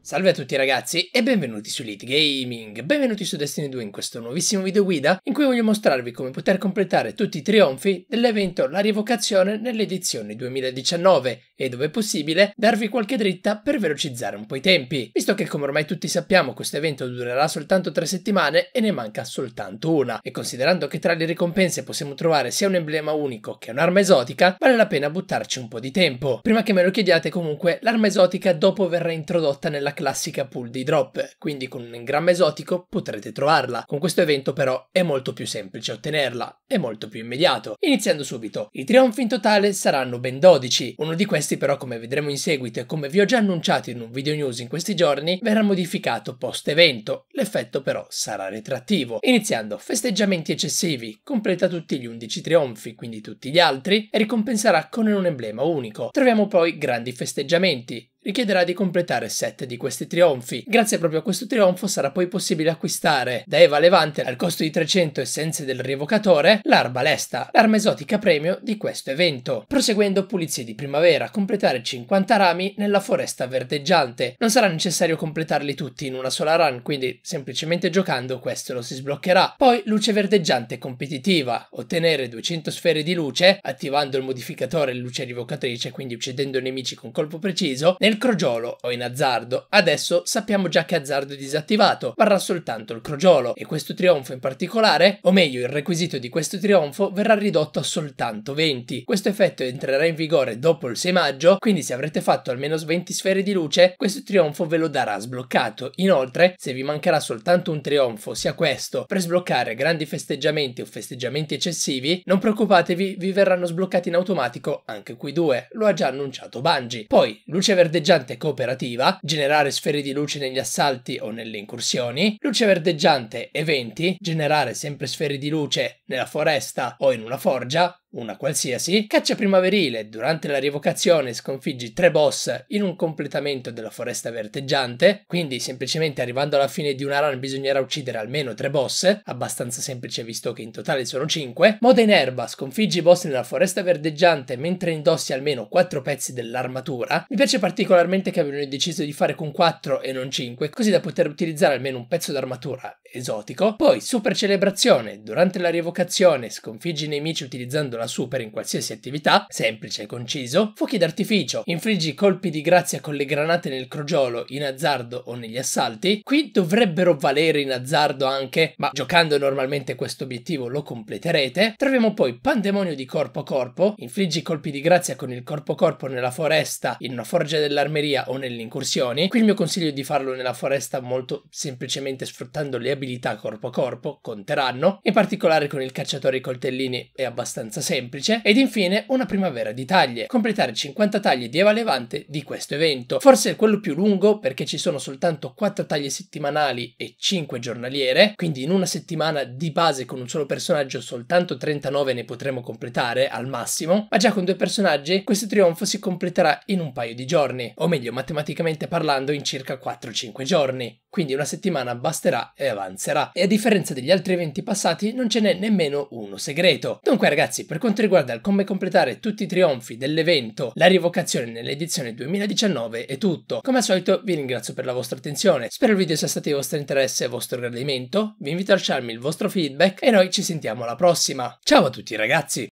Salve a tutti ragazzi e benvenuti su Elite Gaming, benvenuti su Destiny 2 in questo nuovissimo video guida in cui voglio mostrarvi come poter completare tutti i trionfi dell'evento La Rievocazione nell'edizione 2019 e, dove possibile, darvi qualche dritta per velocizzare un po' i tempi, visto che come ormai tutti sappiamo questo evento durerà soltanto tre settimane e ne manca soltanto una, e considerando che tra le ricompense possiamo trovare sia un emblema unico che un'arma esotica, vale la pena buttarci un po' di tempo. Prima che me lo chiediate comunque, l'arma esotica dopo verrà introdotta nella classica pool di drop, quindi con un engramma esotico potrete trovarla. Con questo evento però è molto più semplice ottenerla, è molto più immediato. Iniziando subito, i trionfi in totale saranno ben 12, uno di questi questi però, come vedremo in seguito e come vi ho già annunciato in un video news in questi giorni, verrà modificato post evento, l'effetto però sarà retrattivo, iniziando festeggiamenti eccessivi, completa tutti gli 11 trionfi, quindi tutti gli altri, e ricompenserà con un emblema unico. Troviamo poi grandi festeggiamenti, richiederà di completare 7 di questi trionfi. Grazie proprio a questo trionfo sarà poi possibile acquistare da Eva Levante al costo di 300 essenze del rievocatore l'arbalesta, l'arma esotica premio di questo evento. Proseguendo pulizie di primavera, completare 50 rami nella foresta verdeggiante. Non sarà necessario completarli tutti in una sola run, quindi semplicemente giocando questo lo si sbloccherà. Poi luce verdeggiante competitiva, ottenere 200 sfere di luce attivando il modificatore luce rivocatrice, quindi uccidendo nemici con colpo preciso nel crogiolo o in azzardo. Adesso sappiamo già che azzardo è disattivato, varrà soltanto il crogiolo e questo trionfo in particolare, o meglio il requisito di questo trionfo, verrà ridotto a soltanto 20. Questo effetto entrerà in vigore dopo il 6 maggio, quindi se avrete fatto almeno 20 sfere di luce, questo trionfo ve lo darà sbloccato. Inoltre, se vi mancherà soltanto un trionfo, sia questo, per sbloccare grandi festeggiamenti o festeggiamenti eccessivi, non preoccupatevi, vi verranno sbloccati in automatico anche qui due, lo ha già annunciato Bungie. Poi, luce verde verdeggiante cooperativa, generare sfere di luce negli assalti o nelle incursioni, luce verdeggiante eventi, generare sempre sfere di luce nella foresta o in una forgia, una qualsiasi caccia primaverile durante la rievocazione sconfiggi tre boss in un completamento della foresta verteggiante, quindi semplicemente arrivando alla fine di una run bisognerà uccidere almeno tre boss, abbastanza semplice visto che in totale sono 5. Moda in erba, sconfiggi i boss nella foresta verdeggiante mentre indossi almeno 4 pezzi dell'armatura. Mi piace particolarmente che abbiano deciso di fare con 4 e non 5, così da poter utilizzare almeno un pezzo d'armatura esotico. Poi super celebrazione, durante la rievocazione sconfiggi i nemici utilizzando la supera in qualsiasi attività, semplice e conciso, fuochi d'artificio, infliggi colpi di grazia con le granate nel crogiolo, in azzardo o negli assalti, qui dovrebbero valere in azzardo anche, ma giocando normalmente questo obiettivo lo completerete. Troviamo poi pandemonio di corpo a corpo, infliggi colpi di grazia con il corpo a corpo nella foresta, in una forgia dell'armeria o nelle incursioni. Qui il mio consiglio è di farlo nella foresta molto semplicemente sfruttando le abilità corpo a corpo, conteranno, in particolare con il cacciatore i coltellini è abbastanza semplice ed infine una primavera di taglie, completare 50 taglie di Eva Levante di questo evento, forse è quello più lungo perché ci sono soltanto 4 taglie settimanali e 5 giornaliere, quindi in una settimana di base con un solo personaggio soltanto 39 ne potremo completare al massimo, ma già con due personaggi questo trionfo si completerà in un paio di giorni, o meglio matematicamente parlando in circa 4-5 giorni quindi una settimana basterà e avanzerà. E a differenza degli altri eventi passati non ce n'è nemmeno uno segreto. Dunque ragazzi, per quanto riguarda il come completare tutti i trionfi dell'evento, la rivocazione nell'edizione 2019 è tutto. Come al solito vi ringrazio per la vostra attenzione, spero il video sia stato di vostro interesse e vostro gradimento, vi invito a lasciarmi il vostro feedback e noi ci sentiamo alla prossima. Ciao a tutti ragazzi!